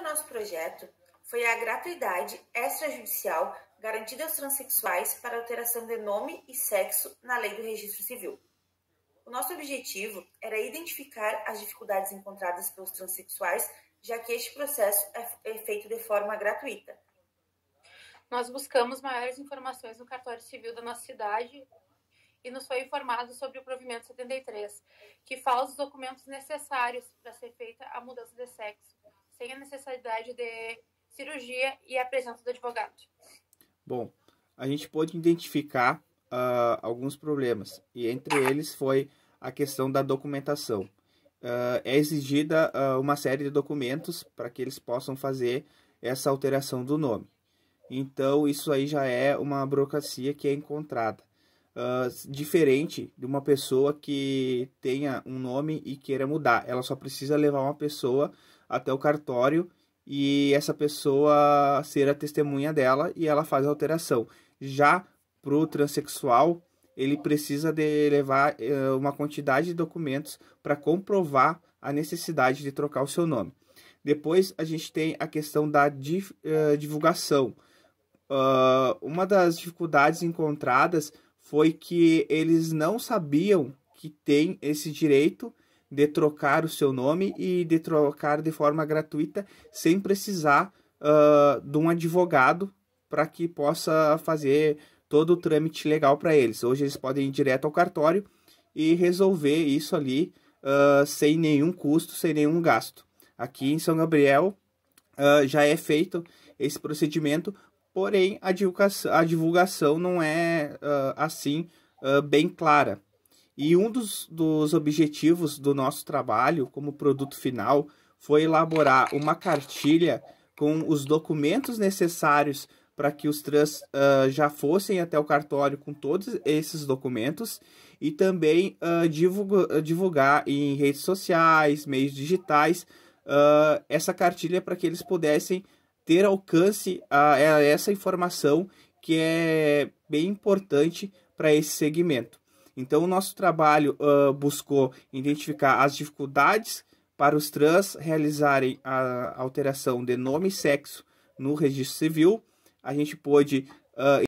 do nosso projeto foi a gratuidade extrajudicial garantida aos transexuais para alteração de nome e sexo na lei do registro civil. O nosso objetivo era identificar as dificuldades encontradas pelos transexuais, já que este processo é, é feito de forma gratuita. Nós buscamos maiores informações no cartório civil da nossa cidade e nos foi informado sobre o provimento 73, que fala os documentos necessários para ser feita a mudança de sexo sem a necessidade de cirurgia e a presença do advogado. Bom, a gente pôde identificar uh, alguns problemas, e entre eles foi a questão da documentação. Uh, é exigida uh, uma série de documentos para que eles possam fazer essa alteração do nome. Então, isso aí já é uma burocracia que é encontrada. Ah, diferente de uma pessoa que tenha um nome e queira mudar. Ela só precisa levar uma pessoa até o cartório e essa pessoa ser a testemunha dela e ela faz a alteração. Já para o transexual, ele precisa de levar uh, uma quantidade de documentos para comprovar a necessidade de trocar o seu nome. Depois a gente tem a questão da eh, divulgação. Uh, uma das dificuldades encontradas foi que eles não sabiam que tem esse direito de trocar o seu nome e de trocar de forma gratuita sem precisar uh, de um advogado para que possa fazer todo o trâmite legal para eles. Hoje eles podem ir direto ao cartório e resolver isso ali uh, sem nenhum custo, sem nenhum gasto. Aqui em São Gabriel uh, já é feito esse procedimento, porém a divulgação, a divulgação não é uh, assim uh, bem clara. E um dos, dos objetivos do nosso trabalho como produto final foi elaborar uma cartilha com os documentos necessários para que os trans uh, já fossem até o cartório com todos esses documentos e também uh, divulga, divulgar em redes sociais, meios digitais, uh, essa cartilha para que eles pudessem ter alcance a, é, a essa informação que é bem importante para esse segmento. Então, o nosso trabalho uh, buscou identificar as dificuldades para os trans realizarem a alteração de nome e sexo no registro civil. A gente pôde uh,